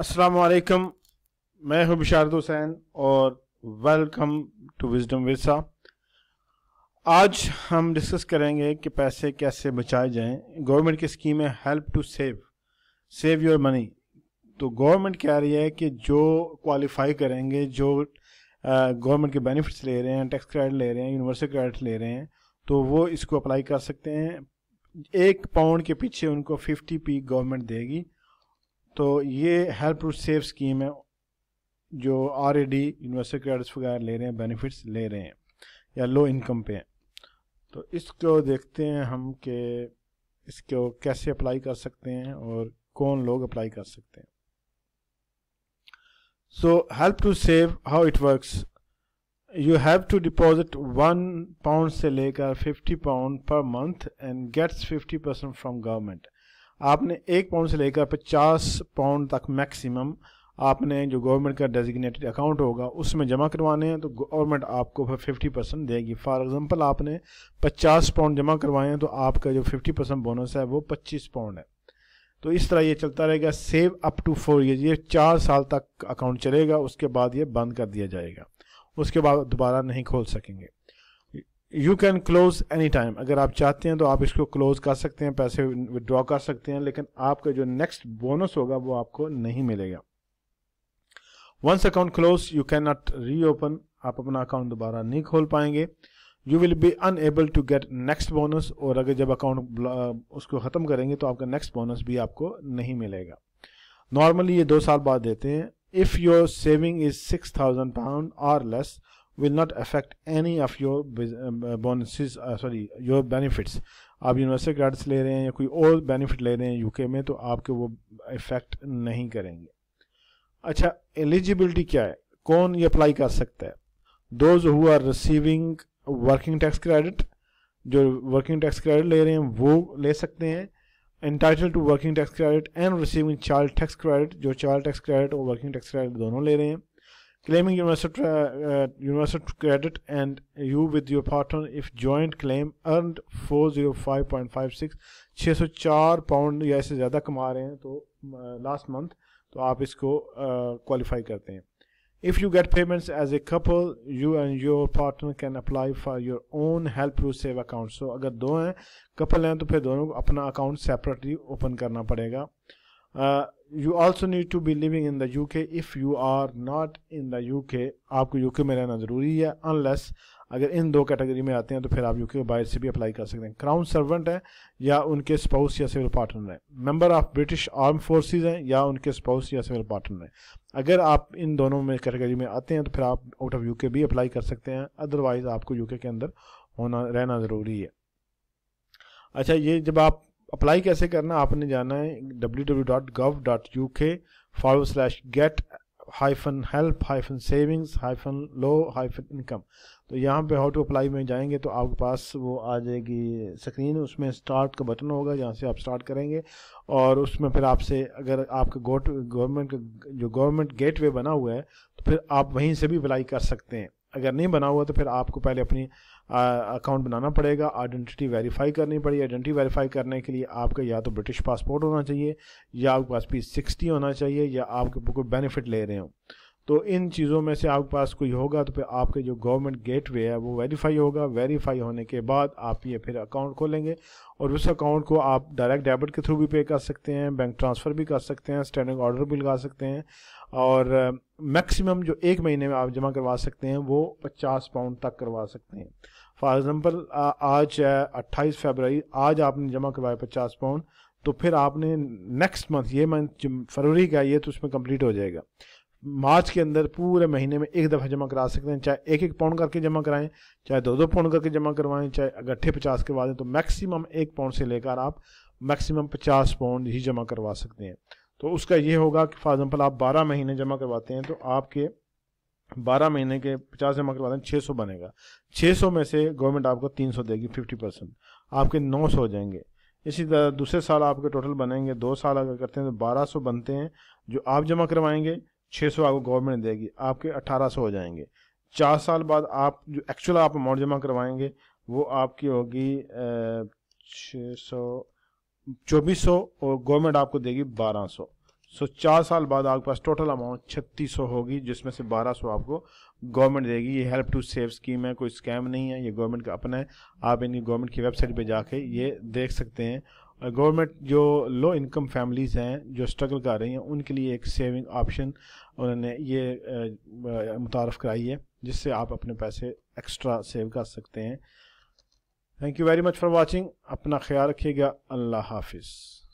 असलकम मैं हूं बिशारत हुसैन और वेलकम टू विजडम विरसा आज हम डिस्कस करेंगे कि पैसे कैसे बचाए जाएं गवर्नमेंट की स्कीम है help to save save your money तो गवर्नमेंट कह रही है कि जो क्वालिफाई करेंगे जो गवर्नमेंट के बेनिफिट्स ले रहे हैं टैक्स क्रेडिट ले रहे हैं यूनिवर्सल क्रेडिट ले रहे हैं तो वो इसको अप्लाई कर सकते हैं एक पाउंड के पीछे उनको फिफ्टी पी गवर्नमेंट देगी तो ये हेल्प टू सेव स्कीम है जो ऑलरेडी यूनिवर्सिटी क्रेडिट्स वगैरह ले रहे हैं बेनिफिट्स ले रहे हैं या लो इनकम पे हैं तो इसको देखते हैं हम कि इसको कैसे अप्लाई कर सकते हैं और कौन लोग अप्लाई कर सकते हैं so help to save how it works you have to deposit one pound से लेकर fifty pound per month and gets fifty percent from government आपने एक पाउंड से लेकर पचास पाउंड तक मैक्सिमम आपने जो गवर्नमेंट का डेजिग्नेटेड अकाउंट होगा उसमें जमा करवाने हैं तो गवर्नमेंट आपको फिर फिफ्टी परसेंट देगी फॉर एग्जांपल आपने पचास पाउंड जमा करवाए हैं तो आपका जो फिफ्टी परसेंट बोनस है वो पच्चीस पाउंड है तो इस तरह ये चलता रहेगा save up to four year ये चार साल तक अकाउंट चलेगा उसके बाद ये बंद कर दिया जाएगा उसके बाद दोबारा नहीं खोल सकेंगे you can close any time अगर आप चाहते हैं तो आप इसको क्लोज कर सकते हैं पैसे विदड्रॉ कर सकते हैं लेकिन आपका जो नेक्स्ट बोनस होगा वो आपको नहीं मिलेगा once account close you can not open आप अपना अकाउंट दोबारा नहीं खोल पाएंगे you will be unable to get next bonus और अगर जब अकाउंट उसको ख़त्म करेंगे तो आपका नेक्स्ट बोनस भी आपको नहीं मिलेगा नॉर्मली ये दो साल बाद देते हैं if your saving is six thousand pound और less will not affect any of your bonuses sorry your benefits आप यूनिवर्सल ग्रेड्स ले रहे हैं या कोई और बेनिफिट ले रहे हैं यूके में तो आपके वो इफेक्ट नहीं करेंगे अच्छा एलिजिबिलिटी क्या है कौन ये अप्लाई कर सकता है those who are receiving working tax credit जो वर्किंग टैक्स क्रेडिट ले रहे हैं वो ले सकते हैं entitled to working tax credit and receiving child tax credit जो चाइल्ड टैक्स क्रेडिट और वर्किंग टैक्स क्रेडिट दोनों ले रहे हैं claiming universal, uh, universal credit and you with your partner if joint claim earned 405.56 604 pound या इससे ज़्यादा कमा रहे हैं तो लास्ट uh, मंथ तो आप इसको क्वालिफाई uh, करते हैं if you get payments as a couple you and your partner can apply for your own help to save account so अगर दो हैं कपल हैं तो फिर दोनों को अपना अकाउंट सेपरेटली ओपन करना पड़ेगा uh, you also need to be living in the U K if you are not in the U K आपको यू के में रहना ज़रूरी है अनलेस अगर इन दो कैटेगरी में आते हैं तो फिर आप यूके बाहर से भी अप्लाई कर सकते हैं क्राउन सर्वेंट है या उनके स्पाउस या सिविल पार्टनर है member of British armed forces हैं या उनके स्पाउस या सिविल पार्टनर है अगर आप इन दोनों में कैटेगरी में आते हैं तो फिर आप आउट ऑफ यूके भी अप्लाई कर सकते हैं अदरवाइज आपको यूके के अंदर होना रहना ज़रूरी है अच्छा ये जब आप अप्लाई कैसे करना आपने जाना है W W dot gov dot U K forward slash get hyphen help hyphen savings hyphen low hyphen income तो यहाँ पे हाउ टू अप्लाई में जाएंगे तो आपके पास वो आ जाएगी स्क्रीन उसमें स्टार्ट का बटन होगा जहाँ से आप स्टार्ट करेंगे और उसमें फिर आपसे अगर आपका गवर्नमेंट जो गवर्नमेंट गेटवे बना हुआ है तो फिर आप वहीं से भी अप्लाई कर सकते हैं अगर नहीं बना हुआ तो फिर आपको पहले अपनी अकाउंट बनाना पड़ेगा आइडेंटिटी वेरीफाई करनी पड़ेगी आइडेंटिटी वेरीफाई करने के लिए आपका या तो ब्रिटिश पासपोर्ट होना चाहिए या आपके पास पी सिक्सटी होना चाहिए या आपके बिल्कुल बेनिफिट ले रहे हो तो इन चीज़ों में से आपके पास कोई होगा तो फिर आपके जो गवर्नमेंट गेटवे है वो वेरीफाई होगा वेरीफाई होने के बाद आप ये फिर अकाउंट खोलेंगे और उस अकाउंट को आप डायरेक्ट डेबिट के थ्रू भी पे कर सकते हैं बैंक ट्रांसफ़र भी कर सकते हैं स्टैंडिंग ऑर्डर भी लगा सकते हैं और मैक्सिमम uh, जो एक महीने में आप जमा करवा सकते हैं वो पचास पाउंड तक करवा सकते हैं फॉर एग्ज़ाम्पल आज है uh, अट्ठाईस फेबररी आज आपने जमा करवाया पचास पाउंड तो फिर आपने नेक्स्ट मंथ ये मंथ फरवरी का ये तो उसमें कंप्लीट हो जाएगा मार्च के अंदर पूरे महीने में एक दफ़ा जमा करा सकते हैं चाहे एक एक पाउंड करके जमा कराएं चाहे दो दो पाउंड करके जमा करवाएं चाहे अगट्ठे पचास करवा दें तो मैक्सिमम एक पाउंड से लेकर आप मैक्सिमम पचास पाउंड ही जमा करवा सकते हैं तो उसका ये होगा कि फॉर एग्ज़ाम्पल आप बारह महीने जमा करवाते हैं तो आपके बारह महीने के पचास जमा करवाते हैं छः सौ बनेगा छः सौ में से गवर्नमेंट आपको तीन सौ देगी फिफ्टी परसेंट आपके नौ सौ हो जाएंगे इसी तरह दूसरे साल आपके टोटल बनेंगे दो साल अगर करते हैं तो बारह सौ बनते हैं जो आप जमा करवाएंगे छः सौ आपको गवर्नमेंट देगी आपके अट्ठारह सौ हो जाएंगे चार साल बाद आप जो एक्चुअल आप अमाउंट जमा करवाएंगे वो आपकी होगी छः सौ चौबीस सौ और गवर्नमेंट आपको देगी बारह सौ सो चार साल बाद आपके पास टोटल अमाउंट छत्तीस सौ होगी जिसमें से बारह सौ आपको गवर्नमेंट देगी ये हेल्प टू सेव स्कीम है कोई स्कैम नहीं है ये गवर्नमेंट का अपना है आप इनकी गवर्नमेंट की वेबसाइट पर जाके ये देख सकते हैं गवर्नमेंट जो लो इनकम फैमिलीज़ हैं जो स्ट्रगल कर रही हैं उनके लिए एक सेविंग ऑप्शन उन्होंने ये मुतारफ़ कराई है जिससे आप अपने पैसे एक्स्ट्रा सेव कर सकते हैं thank you very much for watching अपना ख्याल रखिएगा अल्लाह हाफिज़